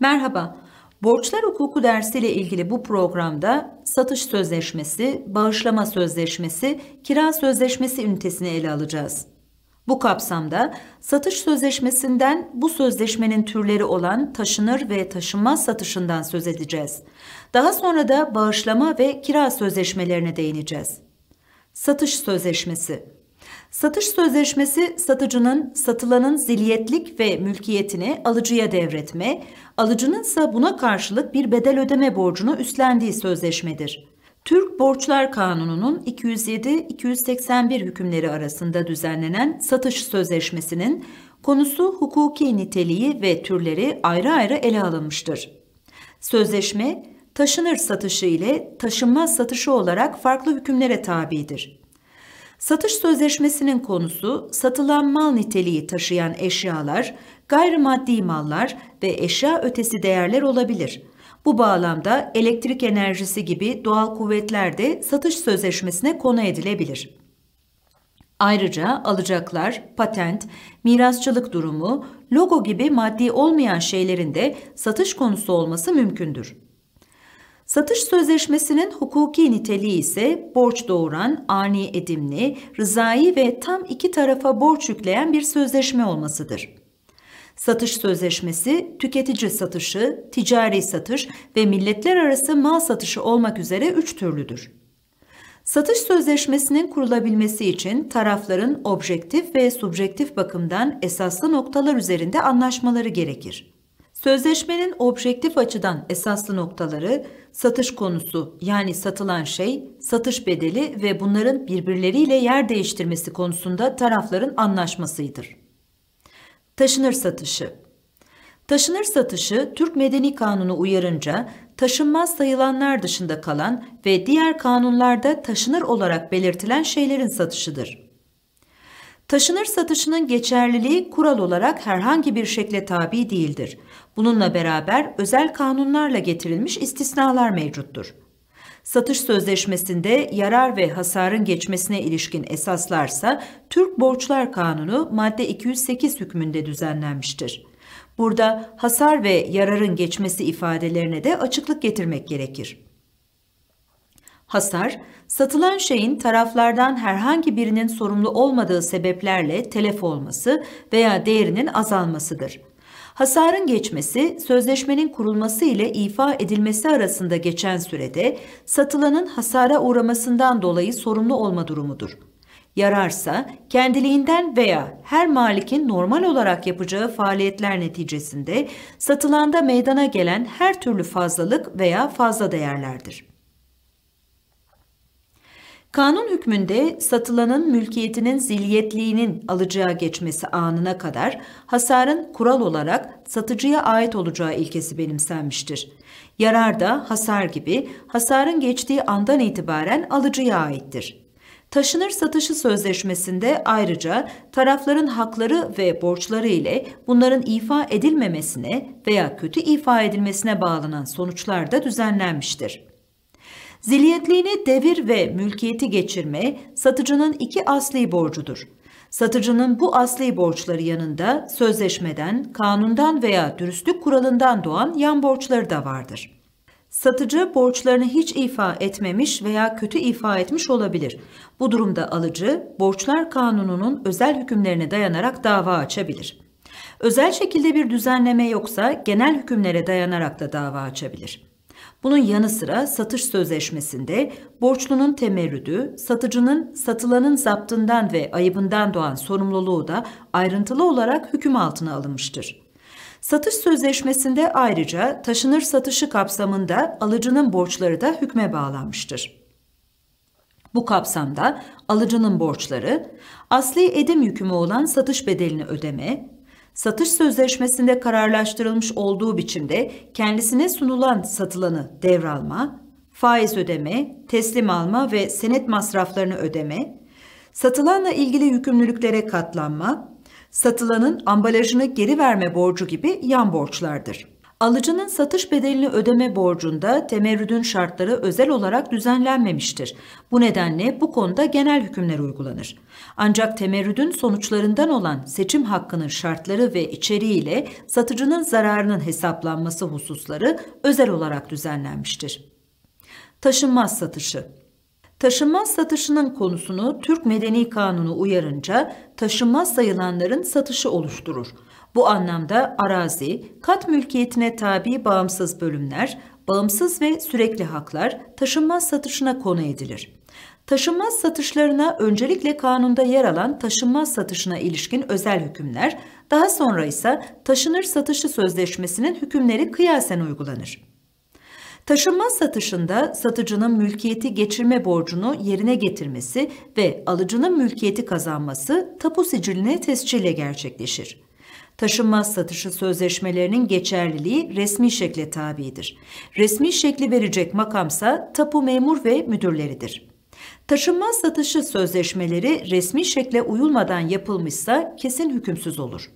Merhaba, borçlar hukuku dersiyle ilgili bu programda satış sözleşmesi, bağışlama sözleşmesi, kira sözleşmesi ünitesini ele alacağız. Bu kapsamda satış sözleşmesinden bu sözleşmenin türleri olan taşınır ve taşınmaz satışından söz edeceğiz. Daha sonra da bağışlama ve kira sözleşmelerine değineceğiz. Satış sözleşmesi Satış sözleşmesi satıcının satılanın ziliyetlik ve mülkiyetini alıcıya devretme, alıcının ise buna karşılık bir bedel ödeme borcunu üstlendiği sözleşmedir. Türk Borçlar Kanunu'nun 207-281 hükümleri arasında düzenlenen satış sözleşmesinin konusu hukuki niteliği ve türleri ayrı ayrı ele alınmıştır. Sözleşme, taşınır satışı ile taşınmaz satışı olarak farklı hükümlere tabidir. Satış sözleşmesinin konusu satılan mal niteliği taşıyan eşyalar, gayrimaddi mallar ve eşya ötesi değerler olabilir. Bu bağlamda elektrik enerjisi gibi doğal kuvvetler de satış sözleşmesine konu edilebilir. Ayrıca alacaklar, patent, mirasçılık durumu, logo gibi maddi olmayan şeylerin de satış konusu olması mümkündür. Satış sözleşmesinin hukuki niteliği ise borç doğuran, ani edimli, rızai ve tam iki tarafa borç yükleyen bir sözleşme olmasıdır. Satış sözleşmesi, tüketici satışı, ticari satış ve milletler arası mal satışı olmak üzere üç türlüdür. Satış sözleşmesinin kurulabilmesi için tarafların objektif ve subjektif bakımdan esaslı noktalar üzerinde anlaşmaları gerekir. Sözleşmenin objektif açıdan esaslı noktaları satış konusu yani satılan şey, satış bedeli ve bunların birbirleriyle yer değiştirmesi konusunda tarafların anlaşmasıdır. Taşınır satışı Taşınır satışı Türk Medeni Kanunu uyarınca taşınmaz sayılanlar dışında kalan ve diğer kanunlarda taşınır olarak belirtilen şeylerin satışıdır. Taşınır satışının geçerliliği kural olarak herhangi bir şekle tabi değildir. Bununla beraber özel kanunlarla getirilmiş istisnalar mevcuttur. Satış sözleşmesinde yarar ve hasarın geçmesine ilişkin esaslarsa Türk Borçlar Kanunu madde 208 hükmünde düzenlenmiştir. Burada hasar ve yararın geçmesi ifadelerine de açıklık getirmek gerekir. Hasar, satılan şeyin taraflardan herhangi birinin sorumlu olmadığı sebeplerle telef olması veya değerinin azalmasıdır. Hasarın geçmesi, sözleşmenin kurulması ile ifa edilmesi arasında geçen sürede satılanın hasara uğramasından dolayı sorumlu olma durumudur. Yararsa kendiliğinden veya her malikin normal olarak yapacağı faaliyetler neticesinde satılanda meydana gelen her türlü fazlalık veya fazla değerlerdir. Kanun hükmünde satılanın mülkiyetinin zilyetliğinin alıcıya geçmesi anına kadar hasarın kural olarak satıcıya ait olacağı ilkesi benimsenmiştir. Yarar da hasar gibi hasarın geçtiği andan itibaren alıcıya aittir. Taşınır satışı sözleşmesinde ayrıca tarafların hakları ve borçları ile bunların ifa edilmemesine veya kötü ifa edilmesine bağlanan sonuçlar da düzenlenmiştir. Ziliyetliğini devir ve mülkiyeti geçirme satıcının iki asli borcudur. Satıcının bu asli borçları yanında sözleşmeden, kanundan veya dürüstlük kuralından doğan yan borçları da vardır.'' Satıcı borçlarını hiç ifa etmemiş veya kötü ifa etmiş olabilir. Bu durumda alıcı borçlar kanununun özel hükümlerine dayanarak dava açabilir. Özel şekilde bir düzenleme yoksa genel hükümlere dayanarak da dava açabilir. Bunun yanı sıra satış sözleşmesinde borçlunun temerrüdü, satıcının satılanın zaptından ve ayıbından doğan sorumluluğu da ayrıntılı olarak hüküm altına alınmıştır. Satış sözleşmesinde ayrıca taşınır satışı kapsamında alıcının borçları da hükme bağlanmıştır. Bu kapsamda alıcının borçları, asli edim yükümü olan satış bedelini ödeme, satış sözleşmesinde kararlaştırılmış olduğu biçimde kendisine sunulan satılanı devralma, faiz ödeme, teslim alma ve senet masraflarını ödeme, satılanla ilgili yükümlülüklere katlanma, satılanın ambalajını geri verme borcu gibi yan borçlardır. Alıcının satış bedelini ödeme borcunda temerrüdün şartları özel olarak düzenlenmemiştir. Bu nedenle bu konuda genel hükümler uygulanır. Ancak temerrüdün sonuçlarından olan seçim hakkının şartları ve içeriğiyle satıcının zararının hesaplanması hususları özel olarak düzenlenmiştir. Taşınmaz satışı Taşınmaz satışının konusunu Türk Medeni Kanunu uyarınca taşınmaz sayılanların satışı oluşturur. Bu anlamda arazi, kat mülkiyetine tabi bağımsız bölümler, bağımsız ve sürekli haklar taşınmaz satışına konu edilir. Taşınmaz satışlarına öncelikle kanunda yer alan taşınmaz satışına ilişkin özel hükümler, daha sonra ise taşınır satışı sözleşmesinin hükümleri kıyasen uygulanır. Taşınmaz satışında satıcının mülkiyeti geçirme borcunu yerine getirmesi ve alıcının mülkiyeti kazanması tapu siciline tescille gerçekleşir. Taşınmaz satışı sözleşmelerinin geçerliliği resmi şekle tabidir. Resmi şekli verecek makamsa tapu memur ve müdürleridir. Taşınmaz satışı sözleşmeleri resmi şekle uyulmadan yapılmışsa kesin hükümsüz olur.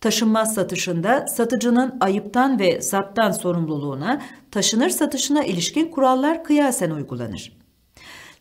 Taşınmaz satışında satıcının ayıptan ve zaptan sorumluluğuna, taşınır satışına ilişkin kurallar kıyasen uygulanır.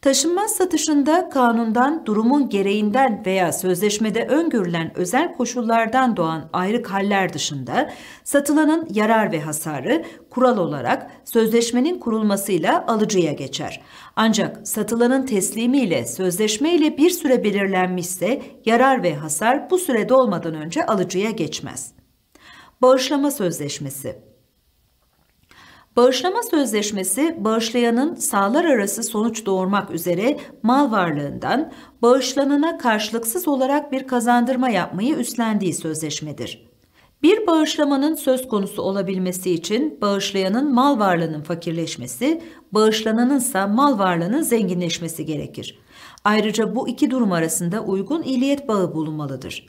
Taşınmaz satışında kanundan, durumun gereğinden veya sözleşmede öngörülen özel koşullardan doğan ayrı haller dışında satılanın yarar ve hasarı kural olarak sözleşmenin kurulmasıyla alıcıya geçer. Ancak satılanın teslimiyle sözleşme ile bir süre belirlenmişse yarar ve hasar bu sürede olmadan önce alıcıya geçmez. Bağışlama sözleşmesi Bağışlama sözleşmesi bağışlayanın sağlar arası sonuç doğurmak üzere mal varlığından bağışlanana karşılıksız olarak bir kazandırma yapmayı üstlendiği sözleşmedir. Bir bağışlamanın söz konusu olabilmesi için bağışlayanın mal varlığının fakirleşmesi, bağışlananınsa mal varlığının zenginleşmesi gerekir. Ayrıca bu iki durum arasında uygun iliyet bağı bulunmalıdır.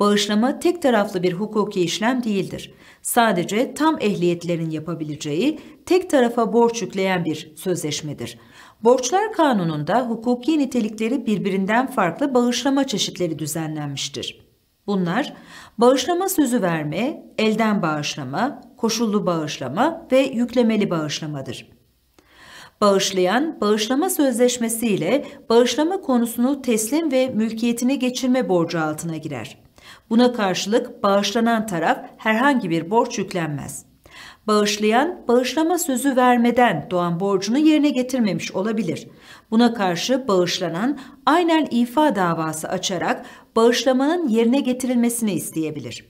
Bağışlama tek taraflı bir hukuki işlem değildir. Sadece tam ehliyetlerin yapabileceği tek tarafa borç yükleyen bir sözleşmedir. Borçlar kanununda hukuki nitelikleri birbirinden farklı bağışlama çeşitleri düzenlenmiştir. Bunlar bağışlama sözü verme, elden bağışlama, koşullu bağışlama ve yüklemeli bağışlamadır. Bağışlayan, bağışlama sözleşmesi ile bağışlama konusunu teslim ve mülkiyetine geçirme borcu altına girer. Buna karşılık bağışlanan taraf herhangi bir borç yüklenmez. Bağışlayan, bağışlama sözü vermeden doğan borcunu yerine getirmemiş olabilir. Buna karşı bağışlanan aynen ifa davası açarak bağışlamanın yerine getirilmesini isteyebilir.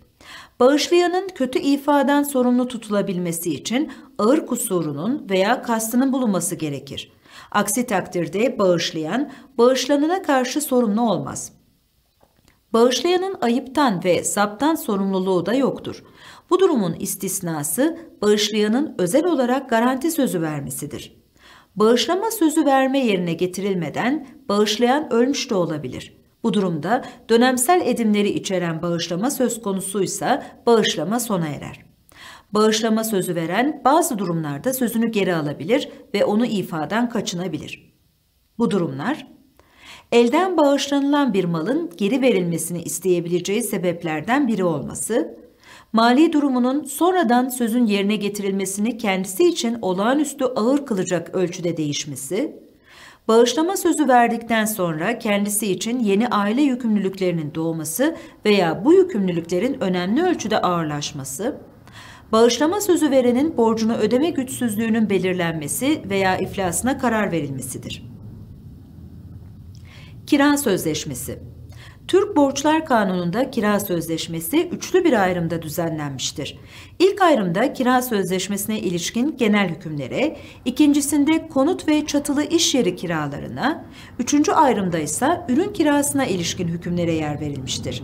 Bağışlayanın kötü ifadan sorumlu tutulabilmesi için ağır kusurunun veya kastının bulunması gerekir. Aksi takdirde bağışlayan, bağışlanana karşı sorumlu olmaz.'' Bağışlayanın ayıptan ve saptan sorumluluğu da yoktur. Bu durumun istisnası bağışlayanın özel olarak garanti sözü vermesidir. Bağışlama sözü verme yerine getirilmeden bağışlayan ölmüş de olabilir. Bu durumda dönemsel edimleri içeren bağışlama söz konusuysa bağışlama sona erer. Bağışlama sözü veren bazı durumlarda sözünü geri alabilir ve onu ifadan kaçınabilir. Bu durumlar elden bağışlanılan bir malın geri verilmesini isteyebileceği sebeplerden biri olması, mali durumunun sonradan sözün yerine getirilmesini kendisi için olağanüstü ağır kılacak ölçüde değişmesi, bağışlama sözü verdikten sonra kendisi için yeni aile yükümlülüklerinin doğması veya bu yükümlülüklerin önemli ölçüde ağırlaşması, bağışlama sözü verenin borcunu ödeme güçsüzlüğünün belirlenmesi veya iflasına karar verilmesidir. Kira sözleşmesi. Türk Borçlar Kanunu'nda kira sözleşmesi üçlü bir ayrımda düzenlenmiştir. İlk ayrımda kira sözleşmesine ilişkin genel hükümlere, ikincisinde konut ve çatılı iş yeri kiralarına, üçüncü ayrımda ise ürün kirasına ilişkin hükümlere yer verilmiştir.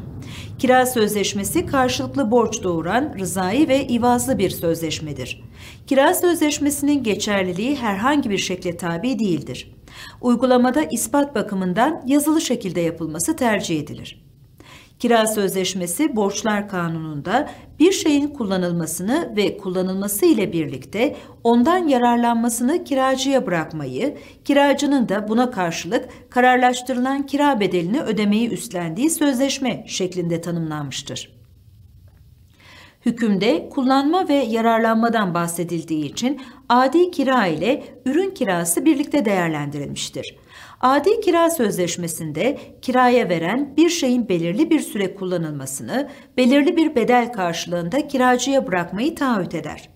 Kira sözleşmesi karşılıklı borç doğuran rızai ve ivazlı bir sözleşmedir. Kira sözleşmesinin geçerliliği herhangi bir şekle tabi değildir. Uygulamada ispat bakımından yazılı şekilde yapılması tercih edilir. Kira sözleşmesi borçlar kanununda bir şeyin kullanılmasını ve kullanılması ile birlikte ondan yararlanmasını kiracıya bırakmayı, kiracının da buna karşılık kararlaştırılan kira bedelini ödemeyi üstlendiği sözleşme şeklinde tanımlanmıştır. Hükümde kullanma ve yararlanmadan bahsedildiği için adi kira ile ürün kirası birlikte değerlendirilmiştir. Adi kira sözleşmesinde kiraya veren bir şeyin belirli bir süre kullanılmasını belirli bir bedel karşılığında kiracıya bırakmayı taahhüt eder.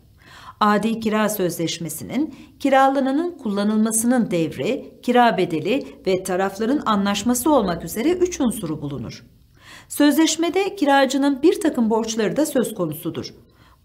Adi kira sözleşmesinin kiralananın kullanılmasının devri, kira bedeli ve tarafların anlaşması olmak üzere üç unsuru bulunur. Sözleşmede kiracının bir takım borçları da söz konusudur.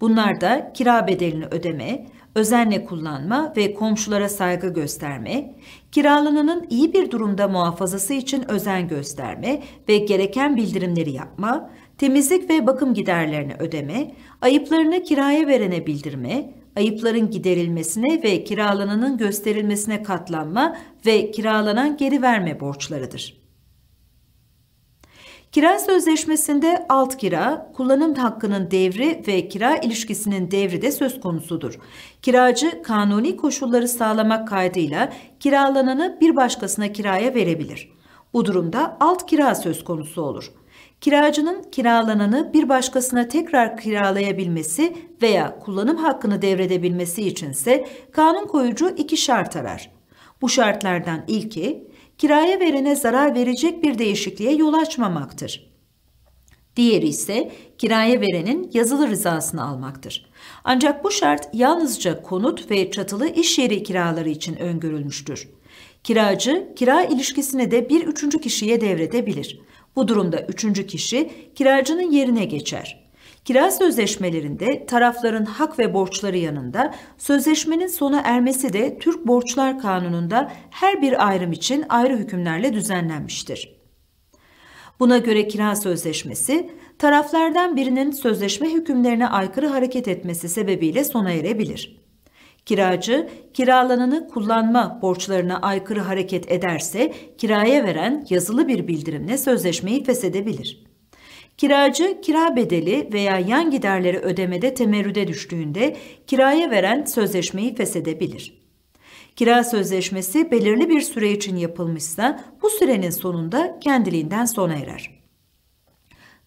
Bunlar da kira bedelini ödeme, özenle kullanma ve komşulara saygı gösterme, kiralananın iyi bir durumda muhafazası için özen gösterme ve gereken bildirimleri yapma, temizlik ve bakım giderlerini ödeme, ayıplarını kiraya verene bildirme, ayıpların giderilmesine ve kiralananın gösterilmesine katlanma ve kiralanan geri verme borçlarıdır. Kira sözleşmesinde alt kira, kullanım hakkının devri ve kira ilişkisinin devri de söz konusudur. Kiracı kanuni koşulları sağlamak kaydıyla kiralananı bir başkasına kiraya verebilir. Bu durumda alt kira söz konusu olur. Kiracının kiralananı bir başkasına tekrar kiralayabilmesi veya kullanım hakkını devredebilmesi içinse kanun koyucu iki şart arar. Bu şartlardan ilki kiraya verene zarar verecek bir değişikliğe yol açmamaktır. Diğeri ise kiraya verenin yazılı rızasını almaktır. Ancak bu şart yalnızca konut ve çatılı iş yeri kiraları için öngörülmüştür. Kiracı, kira ilişkisini de bir üçüncü kişiye devredebilir. Bu durumda üçüncü kişi kiracının yerine geçer. Kira sözleşmelerinde tarafların hak ve borçları yanında sözleşmenin sona ermesi de Türk Borçlar Kanunu'nda her bir ayrım için ayrı hükümlerle düzenlenmiştir. Buna göre kira sözleşmesi taraflardan birinin sözleşme hükümlerine aykırı hareket etmesi sebebiyle sona erebilir. Kiracı, kiralananı kullanma borçlarına aykırı hareket ederse kiraya veren yazılı bir bildirimle sözleşmeyi feshedebilir. Kiracı kira bedeli veya yan giderleri ödemede temerrüde düştüğünde kiraya veren sözleşmeyi feshedebilir. Kira sözleşmesi belirli bir süre için yapılmışsa bu sürenin sonunda kendiliğinden sona erer.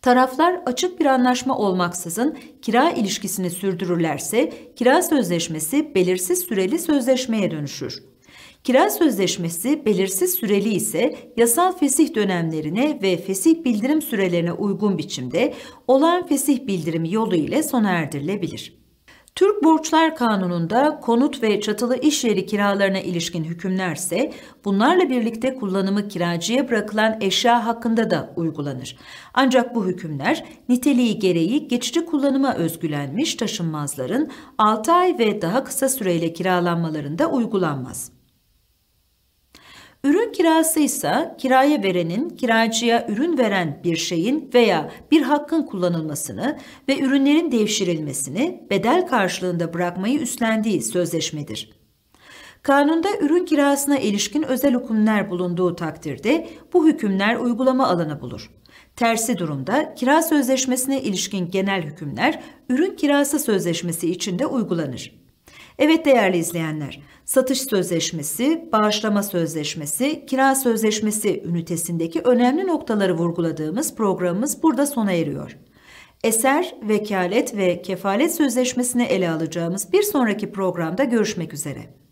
Taraflar açık bir anlaşma olmaksızın kira ilişkisini sürdürürlerse kira sözleşmesi belirsiz süreli sözleşmeye dönüşür. Kira sözleşmesi belirsiz süreli ise yasal fesih dönemlerine ve fesih bildirim sürelerine uygun biçimde olan fesih bildirimi yolu ile sona erdirilebilir. Türk Borçlar Kanunu'nda konut ve çatılı iş yeri kiralarına ilişkin hükümlerse bunlarla birlikte kullanımı kiracıya bırakılan eşya hakkında da uygulanır. Ancak bu hükümler niteliği gereği geçici kullanıma özgülenmiş taşınmazların 6 ay ve daha kısa süreyle kiralanmalarında uygulanmaz. Ürün kirası ise kiraya verenin kiracıya ürün veren bir şeyin veya bir hakkın kullanılmasını ve ürünlerin devşirilmesini bedel karşılığında bırakmayı üstlendiği sözleşmedir. Kanunda ürün kirasına ilişkin özel hükümler bulunduğu takdirde bu hükümler uygulama alanı bulur. Tersi durumda kira sözleşmesine ilişkin genel hükümler ürün kirası sözleşmesi içinde uygulanır. Evet değerli izleyenler, satış sözleşmesi, bağışlama sözleşmesi, kira sözleşmesi ünitesindeki önemli noktaları vurguladığımız programımız burada sona eriyor. Eser, vekalet ve kefalet sözleşmesini ele alacağımız bir sonraki programda görüşmek üzere.